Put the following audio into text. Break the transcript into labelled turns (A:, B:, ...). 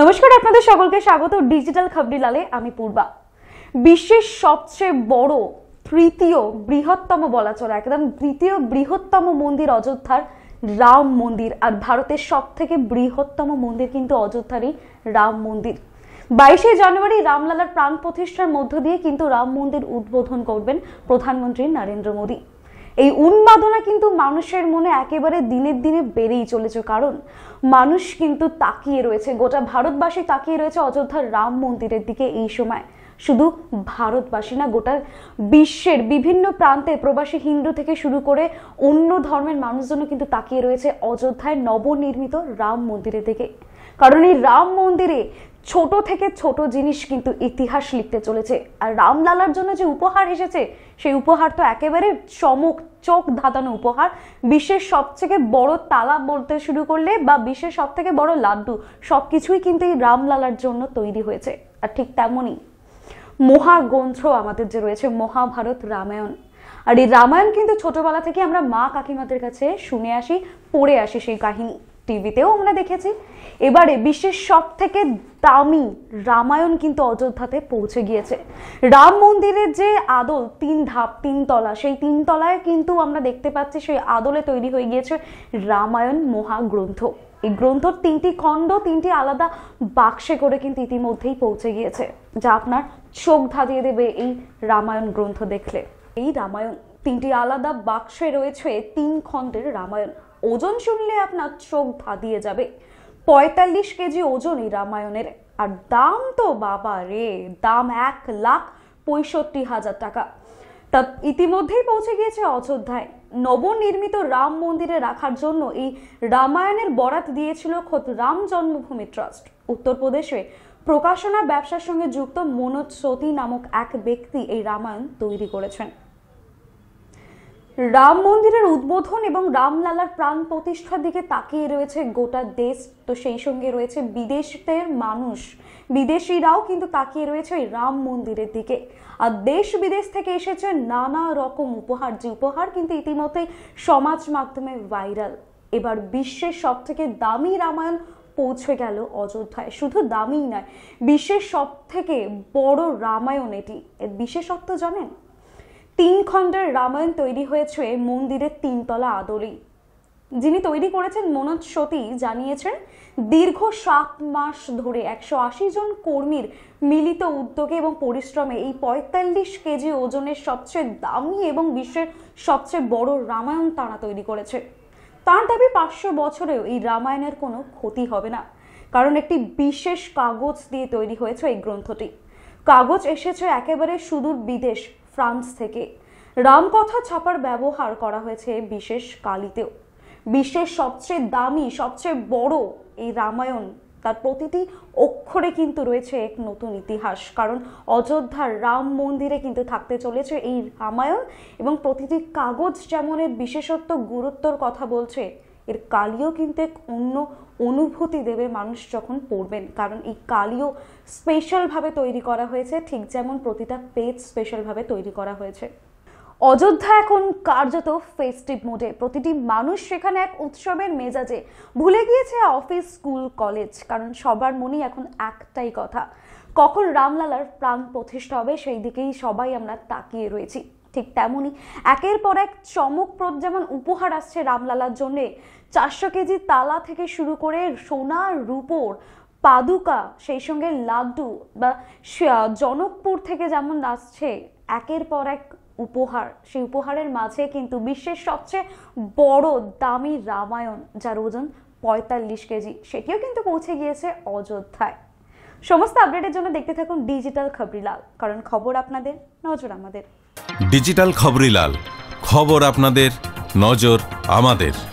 A: নমস্কার আপনাদের সকলকে স্বাগত ডিজিটাল খাবরিলালে আমি পূর্বা বিশ্বের সবচেয়ে বড় তৃতীয় বৃহত্তম বলা চলে একদম তৃতীয় বৃহত্তম মন্দির অযোধ্যার রাম মন্দির আর ভারতের সব থেকে বৃহত্তম মন্দির কিন্তু অযোধ্যারই রাম মন্দির বাইশে জানুয়ারি রামলালার প্রাণ প্রতিষ্ঠার মধ্য দিয়ে কিন্তু রাম মন্দির উদ্বোধন করবেন প্রধানমন্ত্রী নরেন্দ্র মোদী এই উন্মাদনা কিন্তু মানুষের মনে একেবারে দিনের দিনে বেড়েই চলেছে কারণ মানুষ কিন্তু তাকিয়ে রয়েছে গোটা ভারতবাসী তাকিয়ে রয়েছে অযোধ্যার রাম মন্দিরের দিকে এই সময় শুধু ভারতবাসী না গোটা বিশ্বের বিভিন্ন প্রান্তে প্রবাসী হিন্দু থেকে শুরু করে অন্য ধর্মের মানুষজনও কিন্তু তাকিয়ে রয়েছে অযোধ্যায় নবনির্মিত রাম মন্দিরের দিকে কারণ এই রাম মন্দিরে ছোট থেকে ছোট জিনিস কিন্তু ইতিহাস লিখতে চলেছে আর রামলালার জন্য যে উপহার এসেছে সেই উপহার তো একেবারে চমক চোখ ধাঁধানো উপহার বিশ্বের সব থেকে বড় তালা বলতে শুরু করলে বা বিশ্বের সব থেকে বড় লাড্ডু সব কিছুই কিন্তু এই রামলালার জন্য তৈরি হয়েছে আর ঠিক তেমনই মহাগ্রন্থ আমাদের যে রয়েছে মহাভারত রামায়ণ আর এই রামায়ণ কিন্তু ছোটবেলা থেকে আমরা মা কাকিমাদের কাছে শুনে আসি পড়ে আসি সেই কাহিনী টিভিতেও আমরা দেখেছি এবারে বিশ্বের সব থেকে দামি রামায়ণ কিন্তু অযোধ্যাতে পৌঁছে গিয়েছে রাম মন্দিরের যে আদল তিন ধাপ তিন তলা সেই তিন তলায় কিন্তু আমরা দেখতে পাচ্ছি সেই আদলে তৈরি হয়ে গিয়েছে রামায়ণ মহাগ্রন্থ এই গ্রন্থর তিনটি খণ্ড তিনটি আলাদা বাক্সে করে কিন্তু ইতিমধ্যেই পৌঁছে গিয়েছে যা আপনার চোখ ধাঁধিয়ে দেবে এই রামায়ণ গ্রন্থ দেখলে এই রামায়ণ তিনটি আলাদা বাক্সে রয়েছে তিন খণ্ডের রামায়ণ ওজন শুনলে আপনার চোখ ধাঁধিয়ে যাবে পঁয়তাল্লিশ কেজি ওজনই রামায়ণের আর দাম তো বাবা রে দাম এক লাখ পঁয়ষট্টি হাজার টাকা তা ইতিমধ্যেই পৌঁছে গিয়েছে অযোধ্যায় নবনির্মিত রাম মন্দিরে রাখার জন্য এই রামায়ণের বরাত দিয়েছিল খোদ রাম জন্মভূমি ট্রাস্ট উত্তরপ্রদেশে প্রকাশনা ব্যবসার সঙ্গে যুক্ত মনোজ সতী নামক এক ব্যক্তি এই রামায়ণ তৈরি করেছেন রাম মন্দিরের উদ্বোধন এবং রামলালার প্রাণ প্রতিষ্ঠার দিকে তাকিয়ে রয়েছে গোটা দেশ তো সেই সঙ্গে রয়েছে বিদেশের মানুষ বিদেশিরাও কিন্তু তাকিয়ে রয়েছে রাম মন্দিরের দিকে আর দেশ বিদেশ থেকে এসেছে নানা রকম উপহার যে উপহার কিন্তু ইতিমধ্যে সমাজ মাধ্যমে ভাইরাল এবার বিশ্বের সব থেকে দামি রামায়ণ পৌঁছে গেল অযোধ্যায় শুধু দামিই নয় বিশ্বের সব থেকে বড় রামায়ণ এটি এর বিশেষত্ব জানেন তিন খণ্ডের রামায়ণ তৈরি হয়েছে মন্দিরের তিনতলা আদলে যিনি তৈরি করেছেন মনোজ সতী জানিয়েছেন দীর্ঘ সাত মাস ধরে একশো আশি জন কর্মীর মিলিত উদ্যোগে এবং পরিশ্রমে এই পঁয়তাল্লিশ কেজি ওজনের সবচেয়ে দামি এবং বিশ্বের সবচেয়ে বড় রামায়ণ তারা তৈরি করেছে তার দাবি পাঁচশো বছরেও এই রামায়ণের কোনো ক্ষতি হবে না কারণ একটি বিশেষ কাগজ দিয়ে তৈরি হয়েছে এই গ্রন্থটি কাগজ এসেছে একেবারে সুদূর বিদেশ ফ্রান্স থেকে রামকথা ছাপার ব্যবহার করা হয়েছে বিশেষ কালিতেও বিশ্বের সবচেয়ে দামি সবচেয়ে বড় এই রামায়ণ তার প্রতিটি অক্ষরে কিন্তু রয়েছে এক নতুন ইতিহাস কারণ অযোধ্যার রাম মন্দিরে কিন্তু থাকতে চলেছে এই রামায়ণ এবং প্রতিটি কাগজ যেমন এর বিশেষত্ব গুরুত্বর কথা বলছে এর কালিও কিন্তু এক অন্য অনুভূতি দেবে মানুষ যখন পড়বেন কারণ এই কালিও স্পেশালভাবে তৈরি করা হয়েছে ঠিক যেমন প্রতিটা পেজ স্পেশালভাবে তৈরি করা হয়েছে অযোধ্যা এখন কার্যত ফেস্টিভ মোডে প্রতিটি মানুষ সেখানে এক উৎসবের মেজাজে ভুলে গিয়েছে অফিস স্কুল কলেজ কারণ সবার মনেই এখন একটাই কথা কখন রামলালার প্রাণ প্রতিষ্ঠা হবে সেই দিকেই সবাই আমরা তাকিয়ে রয়েছি ঠিক তেমনই একের পর এক চমকপ্রদ যেমন উপহার আসছে রামলালার জন্যে চারশো কেজি তালা থেকে শুরু করে সোনা রূপোর পাদুকা সেই সঙ্গে লাড্ডু বা জনকপুর থেকে যেমন আসছে একের পর এক উপহার সেই উপহারের মাঝে কিন্তু বিশ্বের সবচেয়ে বড় দামি রামায়ণ যার ওজন পঁয়তাল্লিশ কেজি সেটিও কিন্তু পৌঁছে গিয়েছে অযোধ্যায় সমস্ত আপডেটের জন্য দেখতে থাকুন ডিজিটাল খবরিলাল কারণ খবর আপনাদের নজর আমাদের ডিজিটাল খবরিলাল খবর আপনাদের নজর আমাদের